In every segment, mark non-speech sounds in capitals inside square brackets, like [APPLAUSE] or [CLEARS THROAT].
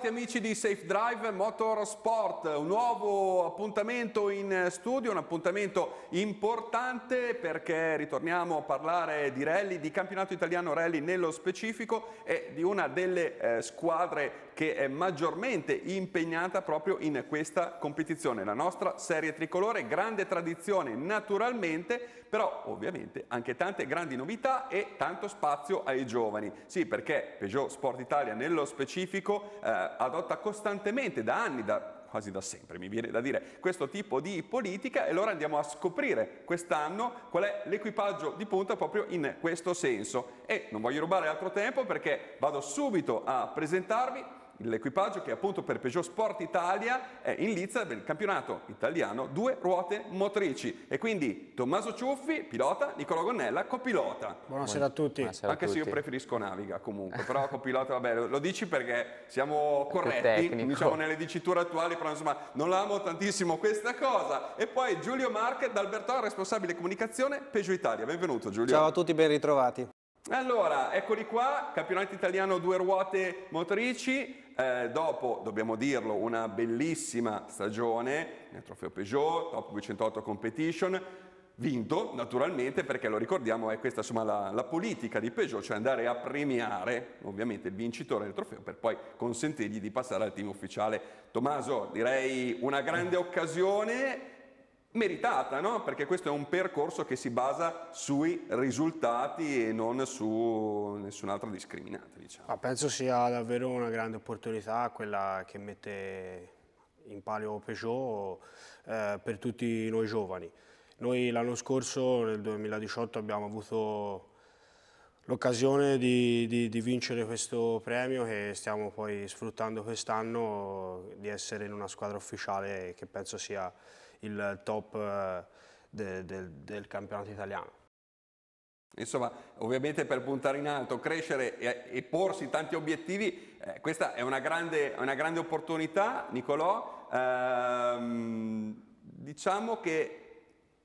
bentrovati amici di Safe Drive Motorsport, un nuovo appuntamento in studio, un appuntamento importante perché ritorniamo a parlare di rally, di campionato italiano rally nello specifico e di una delle eh, squadre che è maggiormente impegnata proprio in questa competizione. La nostra serie tricolore, grande tradizione naturalmente, però ovviamente anche tante grandi novità e tanto spazio ai giovani. Sì, perché Peugeot Sport Italia nello specifico eh, adotta costantemente da anni, da quasi da sempre, mi viene da dire, questo tipo di politica e allora andiamo a scoprire quest'anno qual è l'equipaggio di punta proprio in questo senso. E non voglio rubare altro tempo perché vado subito a presentarvi l'equipaggio che appunto per Peugeot Sport Italia è in lizza per il campionato italiano due ruote motrici e quindi Tommaso Ciuffi pilota, Nicola Gonnella copilota. Buonasera a tutti. Buonasera Anche a tutti. se io preferisco Naviga comunque, però copilota vabbè lo, dici perché siamo corretti diciamo nelle diciture attuali, però insomma non l'amo tantissimo questa cosa. E poi Giulio Marche d'Albertò, responsabile comunicazione Peugeot Italia. Benvenuto Giulio. Ciao a tutti, ben ritrovati. Allora, eccoli qua, campionato italiano due ruote motrici, eh, dopo, dobbiamo dirlo, una bellissima stagione nel trofeo Peugeot, Top 208 Competition, vinto naturalmente perché lo ricordiamo è questa insomma, la, la, politica di Peugeot, cioè andare a premiare ovviamente il vincitore del trofeo per poi consentirgli di passare al team ufficiale. Tommaso, direi una grande occasione meritata, no? perché questo è un percorso che si basa sui risultati e non su nessun'altra discriminante. Diciamo. Ah, penso sia davvero una grande opportunità quella che mette in palio Peugeot eh, per tutti noi giovani. Noi l'anno scorso, nel 2018, abbiamo avuto l'occasione di, di, di, vincere questo premio che stiamo poi sfruttando quest'anno, di essere in una squadra ufficiale che penso sia il top eh, de, de, del campionato italiano. Insomma, ovviamente per puntare in alto, crescere e, e porsi tanti obiettivi, eh, questa è una grande, una grande opportunità, Nicolò. Ehm, diciamo che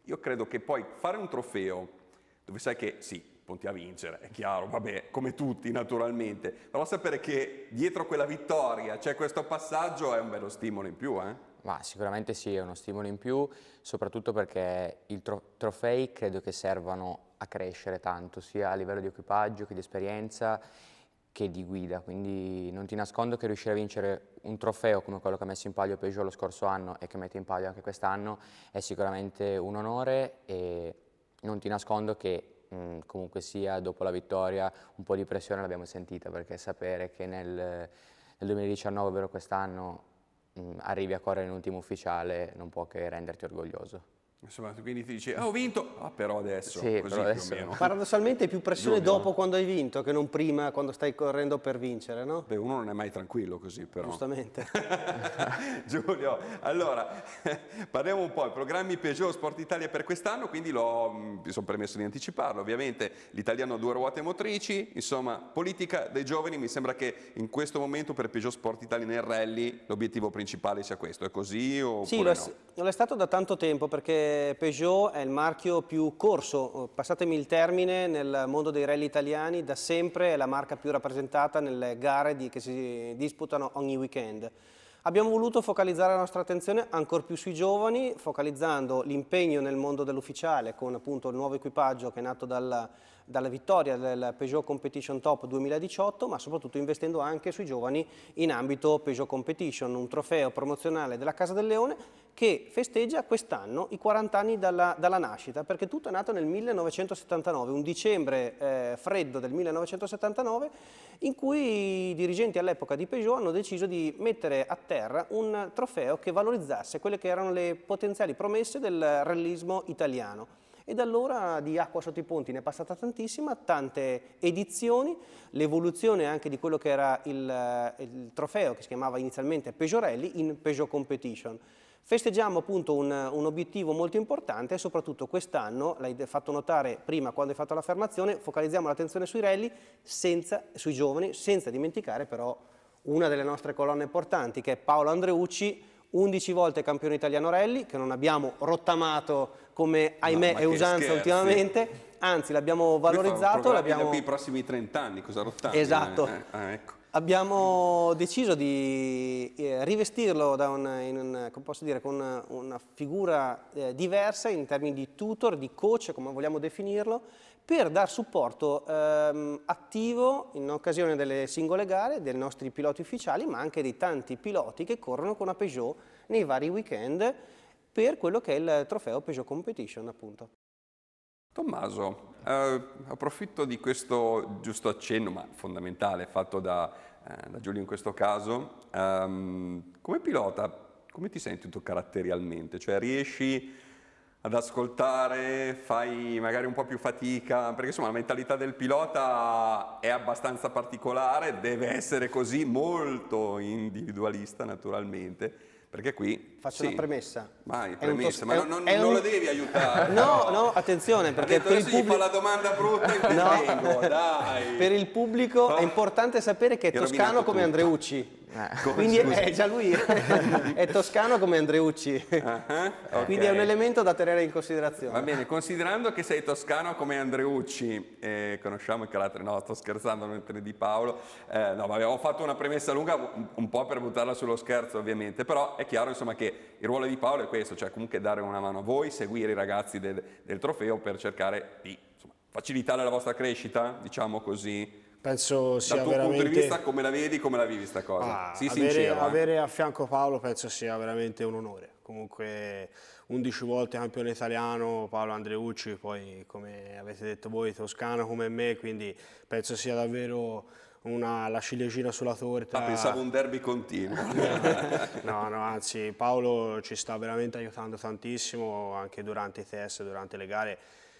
io credo che poi fare un trofeo dove sai che sì, punti a vincere, è chiaro, vabbè, come tutti naturalmente, però sapere che dietro quella vittoria c'è questo passaggio è un bello stimolo in più, eh? Ma sicuramente sì, è uno stimolo in più, soprattutto perché i tro trofei credo che servano a crescere tanto, sia a livello di equipaggio che di esperienza che di guida, quindi non ti nascondo che riuscire a vincere un trofeo come quello che ha messo in palio Peugeot lo scorso anno e che mette in palio anche quest'anno è sicuramente un onore e non ti nascondo che mh, comunque sia dopo la vittoria un po' di pressione l'abbiamo sentita perché sapere che nel, nel 2019, ovvero quest'anno, Mm, arrivi a correre in un team ufficiale non può che renderti orgoglioso. Insomma, quindi ti dice, ah, ho vinto, ah, però adesso, sì, così però adesso. Meno. Paradossalmente più pressione Giulia. dopo quando hai vinto che non prima quando stai correndo per vincere, no? Beh, uno non è mai tranquillo così, però. Giustamente. [LAUGHS] Giulio, allora, [LAUGHS] parliamo un po' i programmi Peugeot Sport Italia per quest'anno, quindi mm, mi sono permesso di anticiparlo. Ovviamente l'italiano ha due ruote motrici, insomma, politica dei giovani, mi sembra che in questo momento per Peugeot Sport Italia nel rally l'obiettivo principale sia questo, è così o Sì, lo, no? lo è stato da tanto tempo perché Peugeot è il marchio più corso, eh, passatemi il termine, nel mondo dei rally italiani, da sempre è la marca più rappresentata nelle gare di, che si disputano ogni weekend. Abbiamo voluto focalizzare la nostra attenzione ancora più sui giovani, focalizzando l'impegno nel mondo dell'ufficiale con appunto il nuovo equipaggio che è nato dal dalla vittoria del Peugeot Competition Top 2018, ma soprattutto investendo anche sui giovani in ambito Peugeot Competition, un trofeo promozionale della Casa del Leone che festeggia quest'anno i 40 anni dalla, dalla, nascita, perché tutto è nato nel 1979, un dicembre eh, freddo del 1979, in cui i dirigenti all'epoca di Peugeot hanno deciso di mettere a terra un trofeo che valorizzasse quelle che erano le potenziali promesse del rallismo italiano. E da allora di acqua sotto i ponti ne è passata tantissima, tante edizioni, l'evoluzione anche di quello che era il, eh, il trofeo che si chiamava inizialmente Peggiorelli in Peugeot Competition. Festeggiamo appunto un, un, obiettivo molto importante soprattutto quest'anno, l'hai fatto notare prima quando hai fatto l'affermazione, focalizziamo l'attenzione sui rally, senza, sui giovani, senza dimenticare però una delle nostre colonne importanti che è Paolo Andreucci, 11 volte campione italiano rally, che non abbiamo rottamato come ahimè no, è usanza scherzi. ultimamente, anzi l'abbiamo valorizzato. L'abbiamo... per i prossimi 30 anni, cosa rottare? Esatto. Eh, eh, ecco. Abbiamo deciso di eh, rivestirlo una, un, dire, con una, una figura eh, diversa in termini di tutor, di coach, come vogliamo definirlo, per dar supporto ehm, attivo in occasione delle singole gare dei nostri piloti ufficiali, ma anche dei tanti piloti che corrono con la Peugeot nei vari weekend per quello che è il trofeo Peugeot Competition, appunto. Tommaso, eh, approfitto di questo giusto accenno, ma fondamentale, fatto da, eh, da Giulio in questo caso. Um, come pilota, come ti senti tu caratterialmente? Cioè riesci ad ascoltare, fai magari un po' più fatica, perché insomma la mentalità del pilota è abbastanza particolare, deve essere così, molto individualista naturalmente. Perché qui... Faccio sì, una premessa. Vai, premessa, ma non, non, un... non, lo devi aiutare. no, no, attenzione, perché detto, per il pubblico... la domanda brutta e no. vengo, [LAUGHS] dai. Per il pubblico oh. è importante sapere che è toscano come tutto. Andreucci. Eh. Quindi è, è già lui, [LAUGHS] è toscano come Andreucci. Uh -huh. okay. Quindi è un elemento da tenere in considerazione. Va bene, considerando che sei toscano come Andreucci, eh, conosciamo il carattere, no, sto scherzando, mentre di Paolo. Eh, no, ma avevo fatto una premessa lunga un, un po' per buttarla sullo scherzo ovviamente, però è chiaro insomma, che il ruolo di Paolo è questo, cioè comunque dare una mano a voi, seguire i ragazzi del, del trofeo per cercare di insomma, facilitare la vostra crescita, diciamo così, penso sia dal tuo veramente... punto di vista come la vedi, come la vivi questa cosa? Ah, sì, avere, sincero, eh? avere, a fianco Paolo penso sia veramente un onore. Comunque 11 volte campione italiano Paolo Andreucci, poi come avete detto voi toscano come me, quindi penso sia davvero una, la ciliegina sulla torta. Ah, pensavo un derby continuo. [LAUGHS] no, no, anzi Paolo ci sta veramente aiutando tantissimo anche durante i test, durante le gare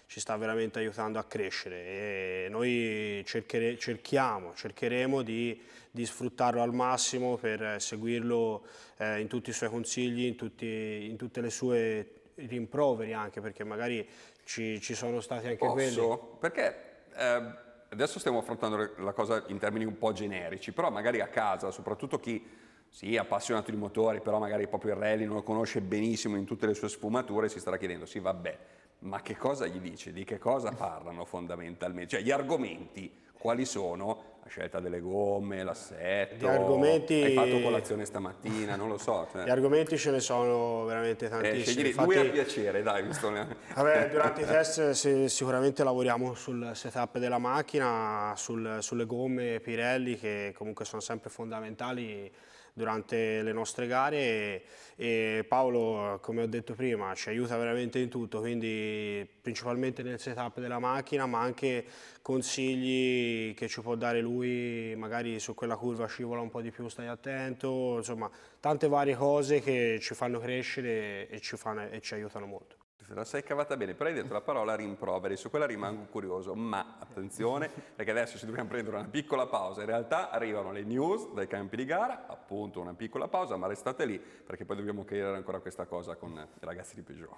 ci sta veramente aiutando a crescere e noi cerchere, cerchiamo, cercheremo di, di, sfruttarlo al massimo per seguirlo eh, in tutti i suoi consigli, in, tutti, in tutte le sue rimproveri anche perché magari ci, ci sono stati anche Posso? quelli. Perché eh, adesso stiamo affrontando la cosa in termini un po' generici, però magari a casa, soprattutto chi sì, è appassionato di motori, però magari proprio il rally non lo conosce benissimo in tutte le sue sfumature, si starà chiedendo, sì vabbè, ma che cosa gli dice? Di che cosa parlano fondamentalmente? Cioè gli argomenti quali sono? La scelta delle gomme, l'assetto, argomenti... hai fatto colazione stamattina, non lo so. Cioè... Gli argomenti ce ne sono veramente eh, tantissimi. Eh, Infatti... Lui a piacere, dai. Visto... Vabbè, [LAUGHS] durante i test sicuramente lavoriamo sul setup della macchina, sul, sulle gomme Pirelli che comunque sono sempre fondamentali durante le nostre gare e, e Paolo, come ho detto prima, ci aiuta veramente in tutto, quindi principalmente nel setup della macchina, ma anche consigli che ci può dare lui, magari su quella curva scivola un po' di più, stai attento, insomma, tante varie cose che ci fanno crescere e ci, fanno, e ci aiutano molto. Te la sei cavata bene, però hai detto la parola rimproveri, su quella rimango curioso, ma attenzione perché adesso ci dobbiamo prendere una piccola pausa, in realtà arrivano le news dai campi di gara, appunto una piccola pausa, ma restate lì perché poi dobbiamo chiedere ancora questa cosa con i ragazzi di Peugeot.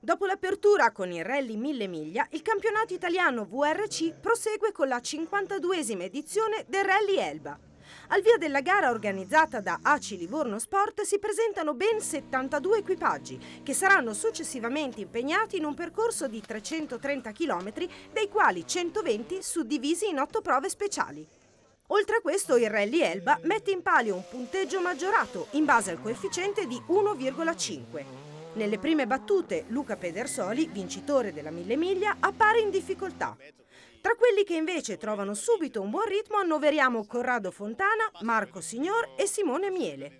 Dopo l'apertura con il Rally 1000 miglia, il campionato italiano VRC prosegue con la 52esima edizione del Rally Elba. Al via della gara organizzata da ACI Livorno Sport si presentano ben 72 equipaggi che saranno successivamente impegnati in un percorso di 330 km dei quali 120 suddivisi in 8 prove speciali. Oltre a questo il Rally Elba mette in palio un punteggio maggiorato in base al coefficiente di 1,5. Nelle prime battute Luca Pedersoli, vincitore della 1000 miglia, appare in difficoltà. Tra quelli che invece trovano subito un buon ritmo annoveriamo Corrado Fontana, Marco Signor e Simone Miele.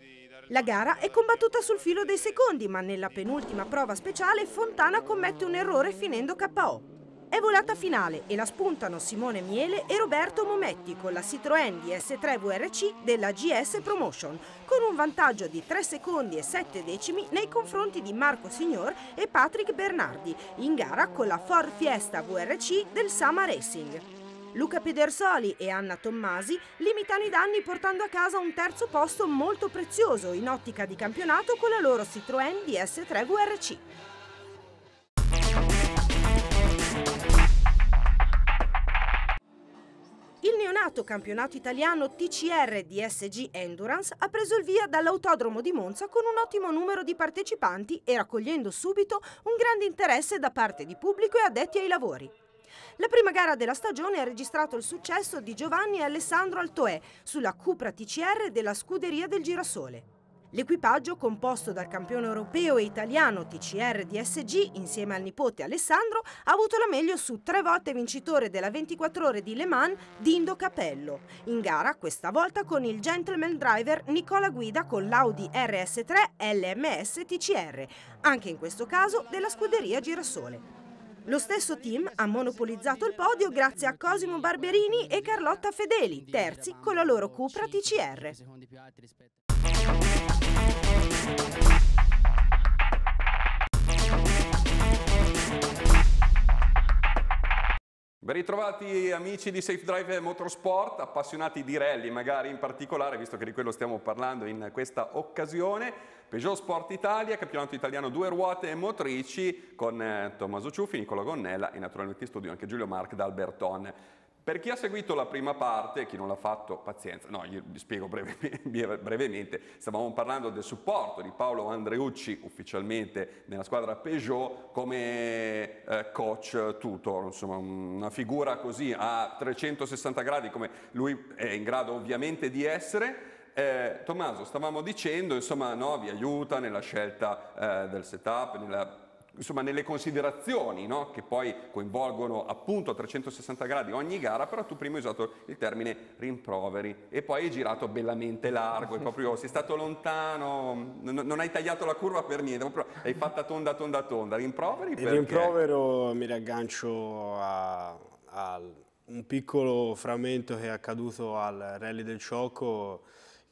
La gara è combattuta sul filo dei secondi, ma nella penultima prova speciale Fontana commette un errore finendo KO. È volata finale e la spuntano Simone Miele e Roberto Mometti con la Citroën DS3 VRC della GS Promotion, con un vantaggio di 3 secondi e 7 decimi nei confronti di Marco Signor e Patrick Bernardi, in gara con la Ford Fiesta VRC del Sama Racing. Luca Pedersoli e Anna Tommasi limitano i danni portando a casa un terzo posto molto prezioso in ottica di campionato con la loro Citroën DS3 VRC. Il neonato campionato italiano TCR DSG Endurance ha preso il via dall'autodromo di Monza con un ottimo numero di partecipanti e raccogliendo subito un grande interesse da parte di pubblico e addetti ai lavori. La prima gara della stagione ha registrato il successo di Giovanni e Alessandro Altoè sulla Cupra TCR della scuderia del Girasole. L'equipaggio, composto dal campione europeo e italiano TCR DSG insieme al nipote Alessandro, ha avuto la meglio su tre volte vincitore della 24 ore di Le Mans Dindo Capello. In gara questa volta con il gentleman driver Nicola Guida con l'Audi RS3 LMS TCR, anche in questo caso della scuderia Girasole. Lo stesso team ha monopolizzato il podio grazie a Cosimo Barberini e Carlotta Fedeli, terzi con la loro Cupra TCR. Ben ritrovati amici di Safe Drive Motorsport, appassionati di rally magari in particolare, visto che di quello stiamo parlando in questa occasione. Peugeot Sport Italia, campionato italiano due ruote e motrici con eh, Tommaso Ciuffi, Nicola Gonnella e naturalmente in studio anche Giulio Marc da per chi ha seguito la prima parte, chi non l'ha fatto, pazienza, no, vi spiego brevemente, [LAUGHS] brevemente, stavamo parlando del supporto di Paolo Andreucci ufficialmente nella squadra Peugeot come eh, coach tutor, insomma una figura così a 360 gradi come lui è in grado ovviamente di essere. Eh, Tommaso, stavamo dicendo, insomma, no, vi aiuta nella scelta eh, del setup, nella insomma, nelle considerazioni no? che poi coinvolgono appunto a 360 gradi ogni gara, però tu prima hai usato il termine rimproveri e poi hai girato bellamente largo, e proprio, sei stato lontano, non hai tagliato la curva per niente, hai fatto tonda, tonda, tonda, rimproveri perché? Il rimprovero mi riaggancio a, a un piccolo frammento che è accaduto al rally del Ciocco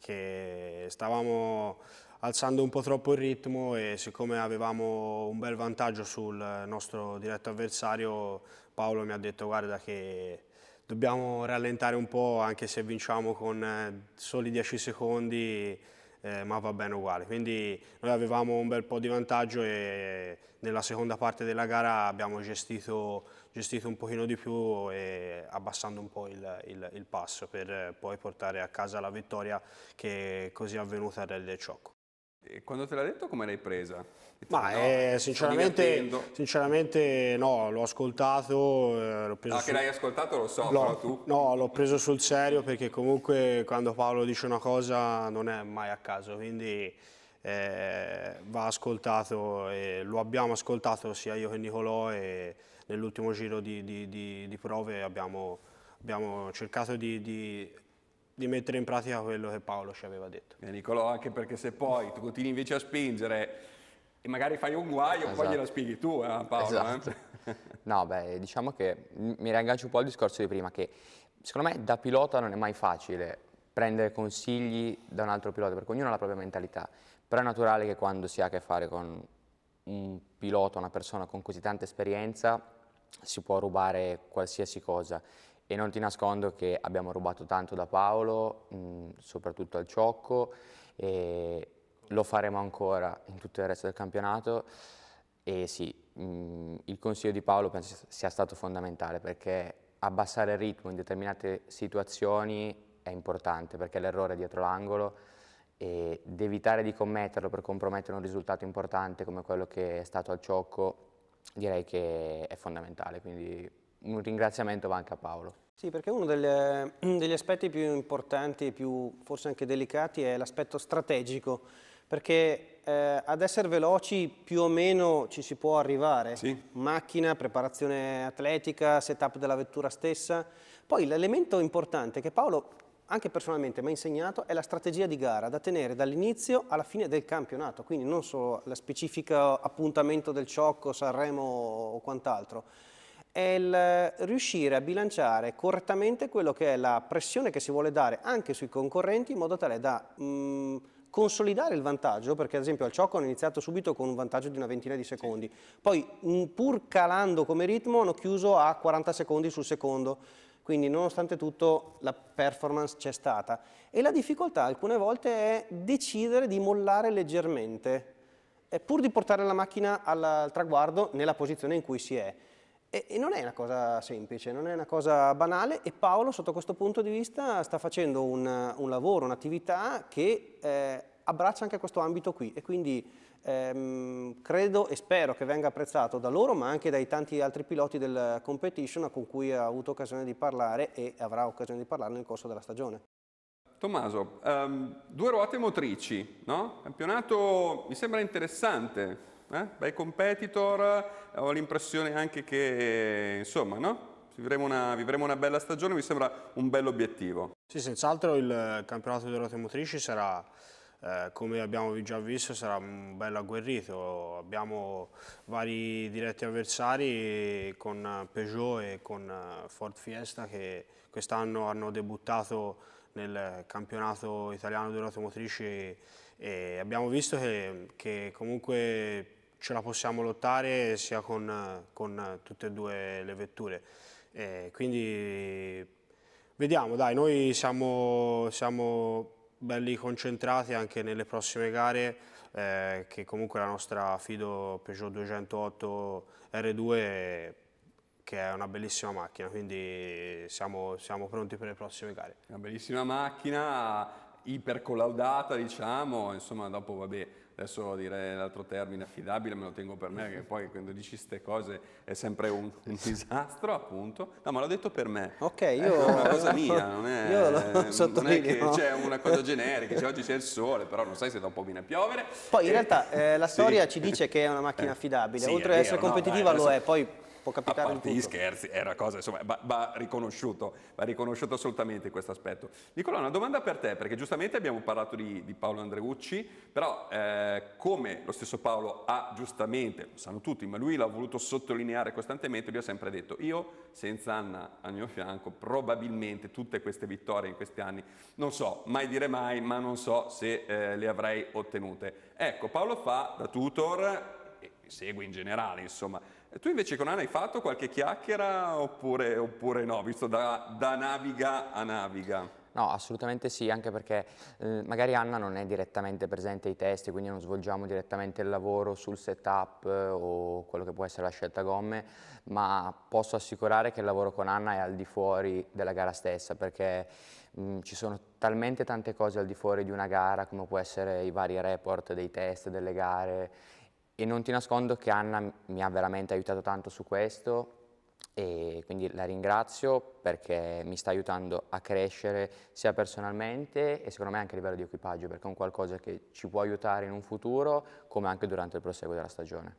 che stavamo alzando un po' troppo il ritmo e siccome avevamo un bel vantaggio sul nostro diretto avversario, Paolo mi ha detto guarda che dobbiamo rallentare un po' anche se vinciamo con eh, soli 10 secondi, eh, ma va bene uguale. Quindi noi avevamo un bel po' di vantaggio e nella seconda parte della gara abbiamo gestito, gestito un pochino di più e abbassando un po' il, il, il passo per poi portare a casa la vittoria che così è avvenuta a Rally del Ciocco. E quando te l'ha detto come l'hai presa? Ma no, eh, sinceramente, sinceramente, no, l'ho ascoltato. Eh, l'ho preso ah, sul... che l'hai ascoltato lo so, però tu... No, l'ho preso sul serio perché comunque quando Paolo dice una cosa non è mai a caso, quindi eh, va ascoltato e lo abbiamo ascoltato sia io che Nicolò e nell'ultimo giro di, di, di, di prove abbiamo, abbiamo cercato di di mettere in pratica quello che Paolo ci aveva detto. E Nicolò, anche perché se poi tu continui invece a spingere e magari fai un guaio, esatto. poi gliela spieghi tu eh, Paolo. Eh. Esatto. Eh? [LAUGHS] no, beh, diciamo che mi raggancio un po' al discorso di prima, che secondo me da pilota non è mai facile prendere consigli da un altro pilota, perché ognuno ha la propria mentalità, però è naturale che quando si ha a che fare con un pilota, una persona con così tanta esperienza, si può rubare qualsiasi cosa e non ti nascondo che abbiamo rubato tanto da Paolo, mh, mm, soprattutto al Ciocco, e lo faremo ancora in tutto il resto del campionato. E sì, mh, mm, il consiglio di Paolo penso sia stato fondamentale perché abbassare il ritmo in determinate situazioni è importante perché l'errore è dietro l'angolo ed evitare di commetterlo per compromettere un risultato importante come quello che è stato al Ciocco direi che è fondamentale, quindi un ringraziamento va anche a Paolo. Sì, perché uno delle, [CLEARS THROAT] degli aspetti più importanti e più forse anche delicati è l'aspetto strategico, perché eh, ad essere veloci più o meno ci si può arrivare, sì. macchina, preparazione atletica, setup della vettura stessa, poi l'elemento importante che Paolo anche personalmente mi ha insegnato è la strategia di gara da tenere dall'inizio alla fine del campionato, quindi non solo la specifica appuntamento del ciocco, Sanremo o quant'altro, è il eh, riuscire a bilanciare correttamente quello che è la pressione che si vuole dare anche sui concorrenti in modo tale da mh, consolidare il vantaggio, perché ad esempio al Ciocco hanno iniziato subito con un vantaggio di una ventina di secondi, poi mh, pur calando come ritmo hanno chiuso a 40 secondi sul secondo, quindi nonostante tutto la performance c'è stata e la difficoltà alcune volte è decidere di mollare leggermente, pur di portare la macchina al traguardo nella posizione in cui si è. E, e non è una cosa semplice, non è una cosa banale e Paolo sotto questo punto di vista sta facendo un, un lavoro, un'attività che eh, abbraccia anche questo ambito qui e quindi ehm, credo e spero che venga apprezzato da loro ma anche dai tanti altri piloti del competition con cui ha avuto occasione di parlare e avrà occasione di parlare nel corso della stagione. Tommaso, um, due ruote motrici, no? Campionato mi sembra interessante, eh? Bei competitor, eh, ho l'impressione anche che, insomma, no? Vivremo una, vivremo una bella stagione, mi sembra un bello obiettivo. Sì, senz'altro il campionato delle ruote motrici sarà eh, come abbiamo già visto sarà un bello agguerrito, abbiamo vari diretti avversari con Peugeot e con eh, Ford Fiesta che quest'anno hanno debuttato nel campionato italiano delle automotrici e abbiamo visto che, che, comunque ce la possiamo lottare sia con, con tutte e due le vetture. E quindi vediamo, dai, noi siamo, siamo belli concentrati anche nelle prossime gare eh, che comunque la nostra Fido Peugeot 208 R2 che è una bellissima macchina, quindi siamo, siamo pronti per le prossime gare. Una bellissima macchina, ipercollaudata diciamo, insomma dopo vabbè adesso dire l'altro termine affidabile me lo tengo per me che poi quando dici queste cose è sempre un, un, disastro appunto no ma l'ho detto per me ok io è una cosa mia non è, [LAUGHS] io lo non è che c'è una cosa generica cioè oggi c'è il sole però non sai se dopo viene a piovere poi in e... realtà eh, la [LAUGHS] storia sì. ci dice che è una macchina eh. affidabile sì, oltre ad essere competitiva no, vai, lo adesso... è poi può capitare a parte gli scherzi, è una cosa, insomma, va, va riconosciuto, va riconosciuto assolutamente questo aspetto. Nicola, una domanda per te, perché giustamente abbiamo parlato di, di Paolo Andreucci, però eh, come lo stesso Paolo ha giustamente, lo sanno tutti, ma lui l'ha voluto sottolineare costantemente, lui ha sempre detto, io senza Anna al mio fianco, probabilmente tutte queste vittorie in questi anni, non so, mai dire mai, ma non so se eh, le avrei ottenute. Ecco, Paolo fa da tutor, e segue in generale, insomma, tu invece con Anna hai fatto qualche chiacchiera oppure, oppure no, visto da, da, naviga a naviga? No, assolutamente sì, anche perché eh, magari Anna non è direttamente presente ai testi, quindi non svolgiamo direttamente il lavoro sul setup eh, o quello che può essere la scelta gomme, ma posso assicurare che il lavoro con Anna è al di fuori della gara stessa, perché mh, mm, ci sono talmente tante cose al di fuori di una gara, come può essere i vari report dei test, delle gare, e non ti nascondo che Anna mi ha veramente aiutato tanto su questo e quindi la ringrazio perché mi sta aiutando a crescere sia personalmente e secondo me anche a livello di equipaggio perché è un qualcosa che ci può aiutare in un futuro come anche durante il proseguo della stagione.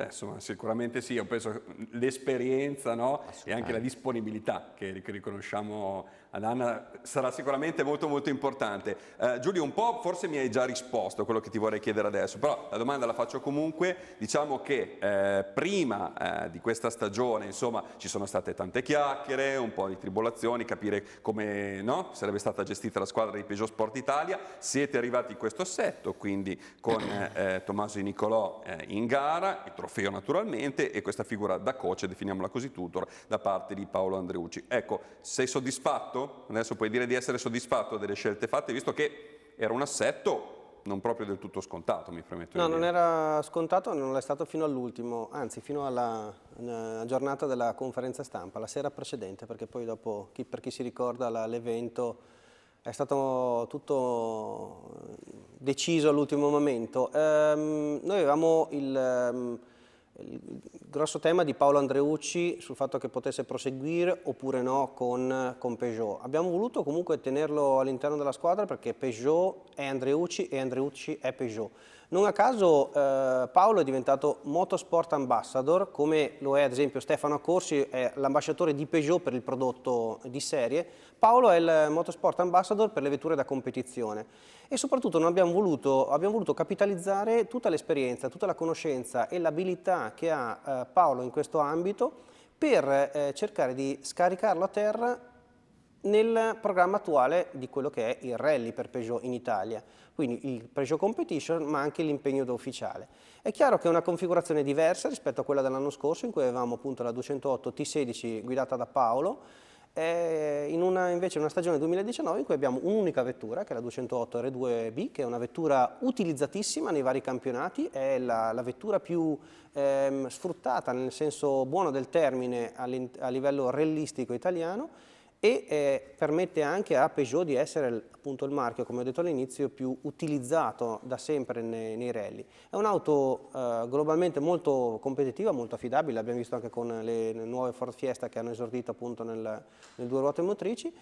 Eh, insomma, sicuramente sì, io penso che l'esperienza no? e anche la disponibilità che, riconosciamo ad Anna sarà sicuramente molto molto importante. Eh, Giulio, un po' forse mi hai già risposto a quello che ti vorrei chiedere adesso, però la domanda la faccio comunque. Diciamo che eh, prima eh, di questa stagione insomma, ci sono state tante chiacchiere, un po' di tribolazioni, capire come no? sarebbe stata gestita la squadra di Peugeot Sport Italia. Siete arrivati in questo assetto, quindi con [CLEARS THROAT] eh, Tommaso Di Nicolò eh, in gara, il trofeo trofeo naturalmente e questa figura da coach, definiamola così, tutor, da parte di Paolo Andreucci. Ecco, sei soddisfatto? Adesso puoi dire di essere soddisfatto delle scelte fatte, visto che era un assetto non proprio del tutto scontato, mi permetto no, di dire. No, non era scontato, non l'è stato fino all'ultimo, anzi fino alla eh, giornata della conferenza stampa, la sera precedente, perché poi dopo, chi, per chi si ricorda l'evento è stato tutto eh, deciso all'ultimo momento. Um, noi avevamo il... Um, il grosso tema di Paolo Andreucci sul fatto che potesse proseguire oppure no con, con Peugeot. Abbiamo voluto comunque tenerlo all'interno della squadra perché Peugeot è Andreucci e Andreucci è Peugeot. Non a caso eh, Paolo è diventato Motorsport Ambassador, come lo è ad esempio Stefano Accorsi, l'ambasciatore di Peugeot per il prodotto di serie. Paolo è il Motorsport Ambassador per le vetture da competizione. E soprattutto abbiamo voluto, abbiamo voluto, capitalizzare tutta l'esperienza, tutta la conoscenza e l'abilità che ha eh, Paolo in questo ambito per eh, cercare di scaricarlo a terra nel programma attuale di quello che è il rally per Peugeot in Italia, quindi il Peugeot Competition ma anche l'impegno da ufficiale. È chiaro che è una configurazione diversa rispetto a quella dell'anno scorso in cui avevamo appunto la 208 T16 guidata da Paolo, in una, invece una stagione 2019 in cui abbiamo un'unica vettura che è la 208 R2B che è una vettura utilizzatissima nei vari campionati, è la, la vettura più ehm, sfruttata nel senso buono del termine a livello rallistico italiano e eh, permette anche a Peugeot di essere appunto il marchio, come ho detto all'inizio, più utilizzato da sempre nei, nei rally. È un'auto eh, globalmente molto competitiva, molto affidabile, l'abbiamo visto anche con le nuove Ford Fiesta che hanno esordito appunto nel, nel due ruote motrici,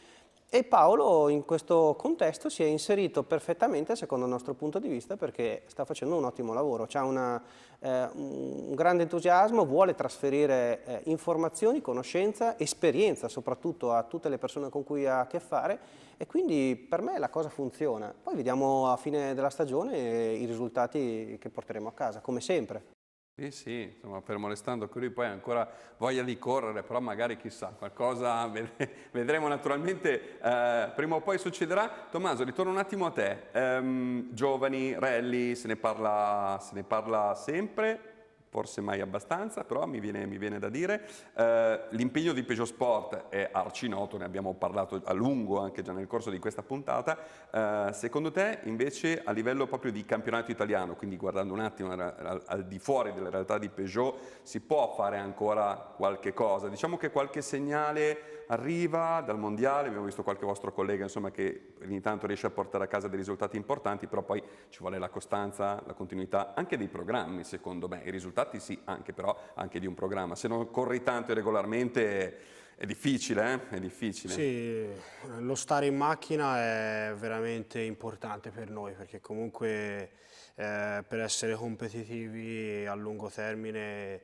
e Paolo in questo contesto si è inserito perfettamente secondo il nostro punto di vista perché sta facendo un ottimo lavoro, ha una, eh, un grande entusiasmo, vuole trasferire eh, informazioni, conoscenza, esperienza soprattutto a tutte le persone con cui ha a che fare e quindi per me la cosa funziona. Poi vediamo a fine della stagione i risultati che porteremo a casa, come sempre. Sì, sì, insomma, permonestando che lui poi ha ancora voglia di correre, però magari chissà, qualcosa [LAUGHS] vedremo naturalmente, eh, prima o poi succederà. Tommaso, ritorno un attimo a te. Um, giovani, rally, se ne parla, se ne parla sempre, forse mai abbastanza, però mi viene, mi viene da dire. Eh, l'impegno di Peugeot Sport è arcinoto, ne abbiamo parlato a lungo anche già nel corso di questa puntata. Eh, secondo te invece a livello proprio di campionato italiano, quindi guardando un attimo al, al, al di fuori della realtà di Peugeot, si può fare ancora qualche cosa? Diciamo che qualche segnale arriva dal mondiale, abbiamo visto qualche vostro collega insomma, che ogni tanto riesce a portare a casa dei risultati importanti, però poi ci vuole la costanza, la continuità anche dei programmi secondo me, i risultati sì anche però anche di un programma, se non corri tanto e regolarmente è difficile, eh? è difficile. Sì, lo stare in macchina è veramente importante per noi perché comunque eh, per essere competitivi a lungo termine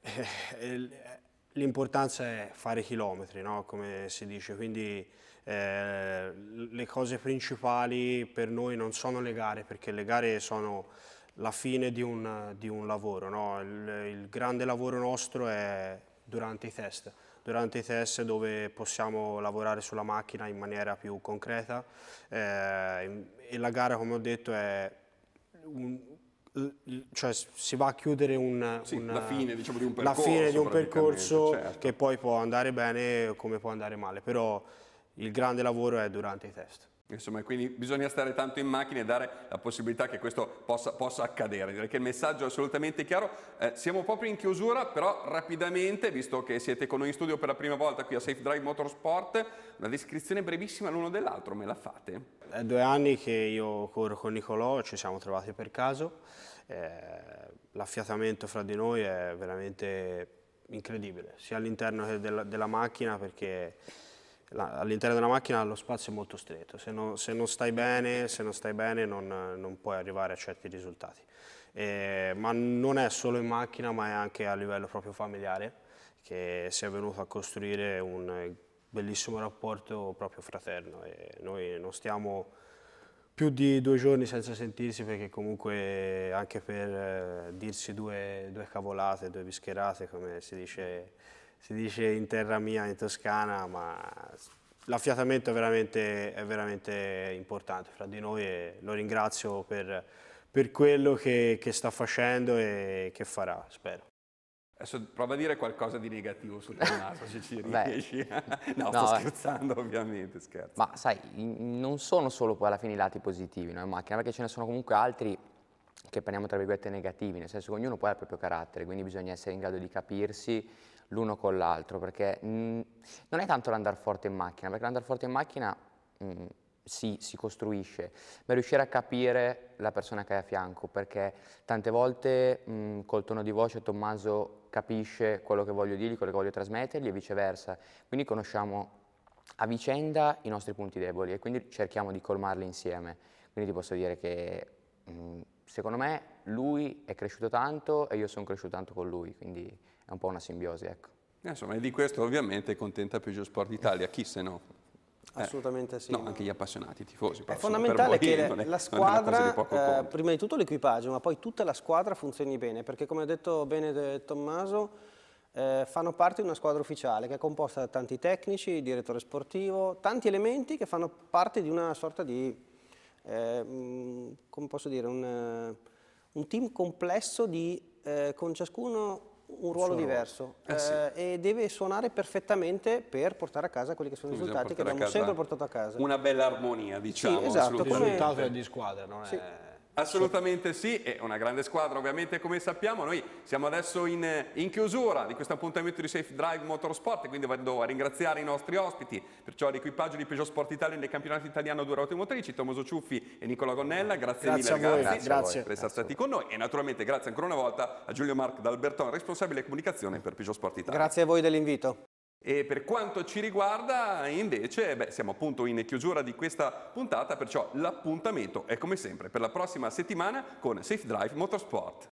eh, L'importanza è fare chilometri, no? come si dice, quindi eh, le cose principali per noi non sono le gare, perché le gare sono la fine di un, di un lavoro. No? Il, il, grande lavoro nostro è durante i test, durante i test dove possiamo lavorare sulla macchina in maniera più concreta eh, e la gara, come ho detto, è un, cioè si va a chiudere un, sì, una, la, fine, diciamo, di un percorso, la fine di un percorso certo. che poi può andare bene come può andare male, però il grande lavoro è durante i test. Insomma, quindi bisogna stare tanto in macchina e dare la possibilità che questo possa, possa accadere. Direi che il messaggio è assolutamente chiaro. Eh, siamo proprio in chiusura, però rapidamente, visto che siete con noi in studio per la prima volta qui a Safe Drive Motorsport, una descrizione brevissima l'uno dell'altro, me la fate? È due anni che io corro con Nicolò, ci siamo trovati per caso. Eh, l'affiatamento fra di noi è veramente incredibile, sia all'interno che della, della macchina perché all'interno della macchina lo spazio è molto stretto, se, no, se non stai bene, non, stai bene non, non, puoi arrivare a certi risultati. E, ma non è solo in macchina, ma è anche a livello proprio familiare che si è venuto a costruire un bellissimo rapporto proprio fraterno. E noi non stiamo più di due giorni senza sentirsi perché comunque anche per eh, dirsi due, due cavolate, due bischerate, come si dice si dice in terra mia, in Toscana, ma l'affiatamento è veramente, è veramente importante fra di noi e lo ringrazio per, per quello che, che sta facendo e che farà, spero. Adesso prova a dire qualcosa di negativo su Tommaso, se ci [LAUGHS] riesci. [LAUGHS] no, no, sto eh. scherzando ovviamente, scherzo. Ma sai, non sono solo poi alla fine i lati positivi no, in macchina, perché ce ne sono comunque altri che prendiamo tra virgolette negativi, nel senso che ognuno poi ha il proprio carattere, quindi bisogna essere in grado di capirsi l'uno con l'altro, perché mh, mm, non è tanto l'andare forte in macchina, perché l'andare forte in macchina mh, mm, si, si, costruisce, ma riuscire a capire la persona che hai a fianco, perché tante volte mh, mm, col tono di voce Tommaso capisce quello che voglio dirgli, quello che voglio trasmettergli e viceversa, quindi conosciamo a vicenda i nostri punti deboli e quindi cerchiamo di colmarli insieme, quindi ti posso dire che secondo me lui è cresciuto tanto e io sono cresciuto tanto con lui, quindi è un po' una simbiosi, ecco. Eh, insomma, e di questo ovviamente è contenta Peugeot d'Italia, chi se no? Eh, Assolutamente sì. No, no, anche gli appassionati, i tifosi. È fondamentale che è, la squadra, eh, prima di tutto l'equipaggio, ma poi tutta la squadra funzioni bene, perché come ha detto bene Tommaso, eh, fanno parte di una squadra ufficiale che è composta da tanti tecnici, direttore sportivo, tanti elementi che fanno parte di una sorta di, eh, mm, come posso dire, un, eh, un team complesso di, eh, con ciascuno un ruolo diverso eh, sì. eh, e deve suonare perfettamente per portare a casa quelli che sono i risultati che abbiamo sempre portato a casa. Una bella armonia, diciamo. Sì, esatto. Il risultato è di squadra, non sì. è... Assolutamente sì, è una grande squadra ovviamente come sappiamo, noi siamo adesso in, in chiusura di questo appuntamento di Safe Drive Motorsport quindi vado a ringraziare i nostri ospiti, perciò l'equipaggio di Peugeot Sport Italia nel campionato italiano due ruote motrici, Tommaso Ciuffi e Nicola Gonnella, grazie, grazie mille ragazzi grazie, grazie. per essere stati con noi e naturalmente grazie ancora una volta a Giulio Marc D'Alberton, responsabile comunicazione per Peugeot Sport Italia. Grazie a voi dell'invito. E per quanto ci riguarda, invece, beh, siamo appunto in chiusura di questa puntata, perciò l'appuntamento è come sempre per la prossima settimana con Safe Drive Motorsport.